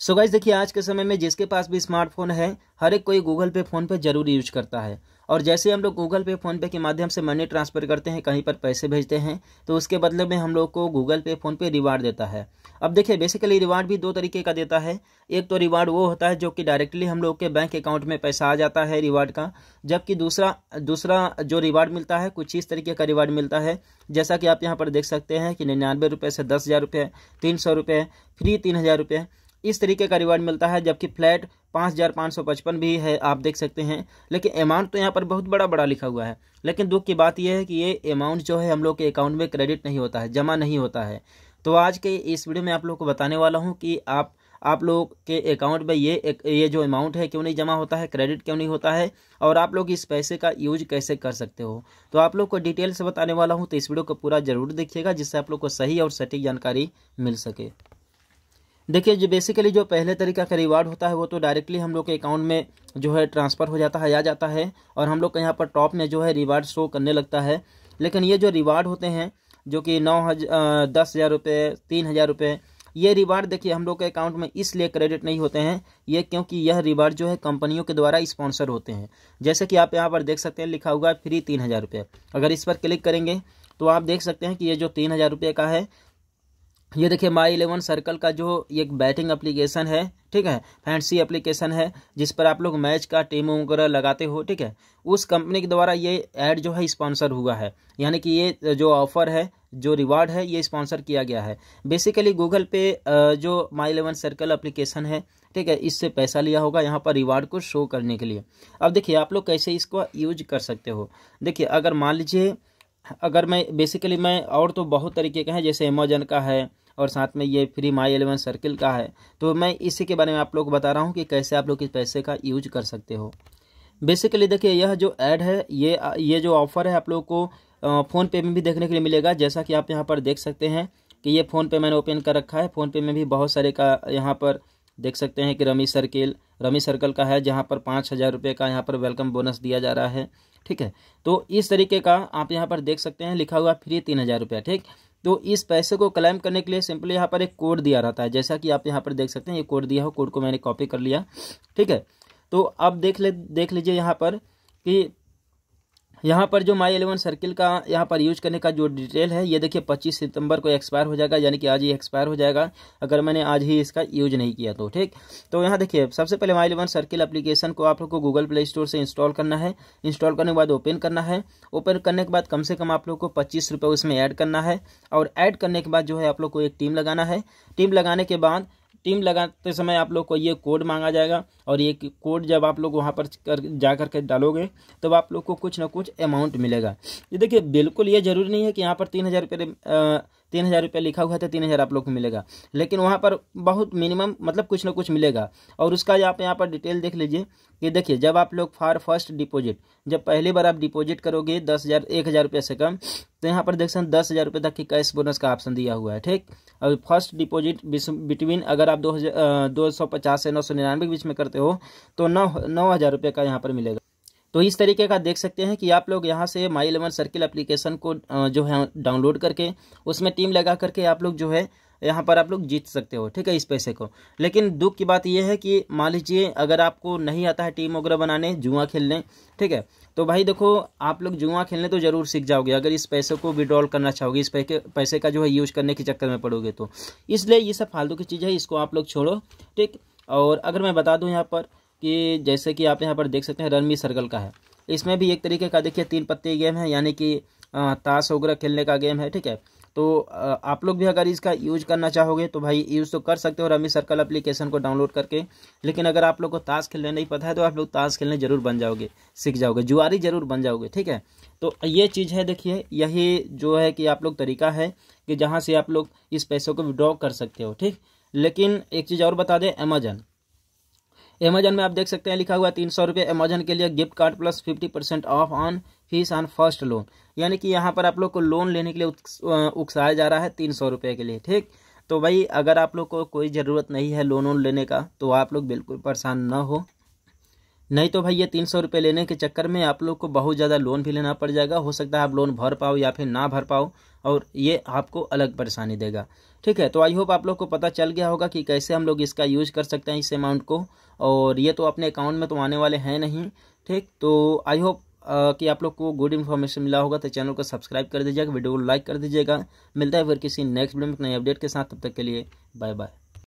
so guys देखिए आज के समय में जिसके पास भी स्मार्टफोन है हर एक कोई गूगल पे फ़ोन पे जरूर यूज करता है और जैसे हम लोग गूगल पे फ़ोन पे के माध्यम से मनी ट्रांसफ़र करते हैं कहीं पर पैसे भेजते हैं तो उसके बदले में हम लोग को गूगल पे फ़ोन पे रिवार्ड देता है अब देखिए बेसिकली रिवार्ड भी दो तरीके का देता है एक तो रिवार्ड वो होता है जो कि डायरेक्टली हम लोग के बैंक अकाउंट में पैसा आ जाता है रिवार्ड का जबकि दूसरा दूसरा जो रिवार्ड मिलता है कुछ इस तरीके का रिवार्ड मिलता है जैसा कि आप यहाँ पर देख सकते हैं कि निन्यानवे रुपये से दस हज़ार रुपये तीन सौ रुपये फ्री तीन हज़ार रुपये इस तरीके का रिवार्ड मिलता है जबकि फ्लैट पाँच हज़ार पाँच सौ पचपन भी है आप देख सकते हैं लेकिन अमाउंट तो यहाँ पर बहुत बड़ा बड़ा लिखा हुआ है लेकिन दुख की बात यह है कि ये अमाउंट जो है हम लोग के अकाउंट में क्रेडिट नहीं होता है जमा नहीं होता है तो आज के इस वीडियो में आप लोग को बताने वाला हूँ कि आप आप लोग के अकाउंट में ये एक, ये जो अमाउंट है क्यों नहीं जमा होता है क्रेडिट क्यों नहीं होता है और आप लोग इस पैसे का यूज कैसे कर सकते हो तो आप लोग को डिटेल से बताने वाला हूँ तो इस वीडियो को पूरा जरूर देखिएगा जिससे आप लोग को सही और सटीक जानकारी मिल सके देखिए जो बेसिकली जो पहले तरीका का रिवार्ड होता है वो तो डायरेक्टली हम लोग के अकाउंट में जो है ट्रांसफ़र हो जाता है आ जाता है और हम लोग का यहाँ पर टॉप में जो है रिवार्ड शो करने लगता है लेकिन ये जो रिवार्ड होते हैं जो कि नौ हजार दस हज़ार रुपये तीन हज़ार रुपये ये रिवार्ड देखिए हम लोग के अकाउंट में इसलिए क्रेडिट नहीं होते हैं ये क्योंकि यह रिवार्ड जो है कंपनियों के द्वारा स्पॉन्सर होते हैं जैसे कि आप यहाँ पर देख सकते हैं लिखा हुआ है फ्री तीन हज़ार रुपये अगर इस पर क्लिक करेंगे तो आप देख सकते हैं कि ये जो तीन हज़ार रुपये का है ये देखिए माई इलेवन सर्कल का जो एक बैटिंग एप्लीकेशन है ठीक है फैंसी एप्लीकेशन है जिस पर आप लोग मैच का टीम वगैरह लगाते हो ठीक है उस कंपनी के द्वारा ये ऐड जो है स्पॉन्सर हुआ है यानी कि ये जो ऑफर है जो रिवार्ड है ये स्पॉन्सर किया गया है बेसिकली गूगल पे जो माई इलेवन सर्कल अप्लीकेशन है ठीक है इससे पैसा लिया होगा यहाँ पर रिवार्ड को शो करने के लिए अब देखिए आप लोग कैसे इसको यूज कर सकते हो देखिए अगर मान लीजिए अगर मैं बेसिकली मैं और तो बहुत तरीके के हैं जैसे अमेजन का है और साथ में ये फ्री माई एलेवन सर्किल का है तो मैं इसी के बारे में आप लोग को बता रहा हूँ कि कैसे आप लोग इस पैसे का यूज कर सकते हो बेसिकली देखिए यह जो ऐड है ये ये जो ऑफर है आप लोग को फ़ोन पे में भी देखने के लिए मिलेगा जैसा कि आप यहाँ पर देख सकते हैं कि ये फ़ोन पे मैंने ओपन कर रखा है फ़ोन पे में भी बहुत सारे का यहाँ पर देख सकते हैं कि रमी सर्किल रमी सर्कल का है जहाँ पर पाँच हज़ार रुपये का यहाँ पर वेलकम बोनस दिया जा रहा है ठीक है तो इस तरीके का आप यहाँ पर देख सकते हैं लिखा हुआ फ्री तीन हज़ार रुपया ठीक तो इस पैसे को क्लेम करने के लिए सिंपली यहाँ पर एक कोड दिया रहता है जैसा कि आप यहाँ पर देख सकते हैं ये कोड दिया हो कोड को मैंने कॉपी कर लिया ठीक है तो अब देख ले देख लीजिए यहाँ पर कि यहाँ पर जो माई एलेवन सर्किल का यहाँ पर यूज करने का जो डिटेल है ये देखिए 25 सितंबर को एक्सपायर हो जाएगा यानी कि आज ही एक्सपायर हो जाएगा अगर मैंने आज ही इसका यूज नहीं किया तो ठीक तो यहाँ देखिए सबसे पहले माई एलेवन सर्किल एप्लीकेशन को आप लोग को गूगल प्ले स्टोर से इंस्टॉल करना है इंस्टॉल करने के बाद ओपन करना है ओपन करने के बाद कम से कम आप लोग को पच्चीस उसमें ऐड करना है और ऐड करने के बाद जो है आप लोग को एक टीम लगाना है टीम लगाने के बाद टीम लगाते समय आप लोग को ये कोड मांगा जाएगा और ये कोड जब आप लोग वहाँ पर कर जा कर के डालोगे तब तो आप लोग को कुछ ना कुछ अमाउंट मिलेगा ये देखिए बिल्कुल ये ज़रूरी नहीं है कि यहाँ पर तीन हज़ार रुपये तीन हज़ार रुपया लिखा हुआ था तीन हज़ार आप लोग को मिलेगा लेकिन वहाँ पर बहुत मिनिमम मतलब कुछ ना कुछ मिलेगा और उसका आप यहाँ पर डिटेल देख लीजिए कि देखिए जब आप लोग फार फर्स्ट डिपॉजिट जब पहली बार आप डिपॉजिट करोगे दस हज़ार एक हज़ार रुपये से कम तो यहाँ पर देख सकते दस हज़ार रुपये तक की कैश बोनस का ऑप्शन दिया हुआ है ठीक और फर्स्ट डिपॉजिट बिटवीन अगर आप दो हज़ार दो सौ पचास से नौ सौ निन्यानवे के बीच में करते हो तो नौ नौ हज़ार रुपये का यहाँ पर मिलेगा तो इस तरीके का देख सकते हैं कि आप लोग यहाँ से माई लेवन सर्किल एप्लीकेशन को जो है डाउनलोड करके उसमें टीम लगा करके आप लोग जो है यहाँ पर आप लोग जीत सकते हो ठीक है इस पैसे को लेकिन दुख की बात यह है कि मान लीजिए अगर आपको नहीं आता है टीम वगैरह बनाने जुआ खेलने ठीक है तो भाई देखो आप लोग जुआ खेलने तो ज़रूर सीख जाओगे अगर इस पैसे को विड्रॉल करना चाहोगे इस पैसे का जो है यूज करने के चक्कर में पड़ोगे तो इसलिए ये सब फालतू की चीज़ है इसको आप लोग छोड़ो ठीक और अगर मैं बता दूँ यहाँ पर कि जैसे कि आप यहाँ पर देख सकते हैं रनमी सर्कल का है इसमें भी एक तरीके का देखिए तीन पत्ती गेम है यानी कि ताश वगैरह खेलने का गेम है ठीक है तो आप लोग भी अगर इसका यूज करना चाहोगे तो भाई यूज़ तो कर सकते हो रमी सर्कल एप्लीकेशन को डाउनलोड करके लेकिन अगर आप लोग को ताश खेलने नहीं पता है तो आप लोग ताश खेलने जरूर बन जाओगे सीख जाओगे जुआरी जरूर बन जाओगे ठीक है तो ये चीज़ है देखिए यही जो है कि आप लोग तरीका है कि जहाँ से आप लोग इस पैसों को विड्रॉ कर सकते हो ठीक लेकिन एक चीज़ और बता दें अमेजन अमेजन में आप देख सकते हैं लिखा हुआ तीन सौ रुपये अमेजन के लिए gift card plus fifty percent off on fees on first loan यानी कि यहाँ पर आप लोग को लोन लेने के लिए उकसाया जा रहा है तीन सौ रुपये के लिए ठीक तो भाई अगर आप लोग को कोई ज़रूरत नहीं है लोन वोन लेने का तो आप लोग बिल्कुल परेशान ना हो नहीं तो भाई ये तीन सौ रुपये लेने के चक्कर में आप लोग को बहुत ज़्यादा लोन भी लेना पड़ जाएगा हो सकता है आप लोन भर पाओ या फिर ना भर पाओ और ये आपको अलग परेशानी देगा ठीक है तो आई होप आप लोग को पता चल गया होगा कि कैसे हम लोग इसका यूज कर सकते हैं इस अमाउंट को और ये तो अपने अकाउंट में तो आने वाले हैं नहीं ठीक तो आई होप कि आप लोग को गुड इन्फॉर्मेशन मिला होगा तो चैनल को सब्सक्राइब कर दीजिएगा वीडियो को लाइक कर दीजिएगा मिलता है फिर किसी नेक्स्ट वीडियो में नए अपडेट के साथ तब तक के लिए बाय बाय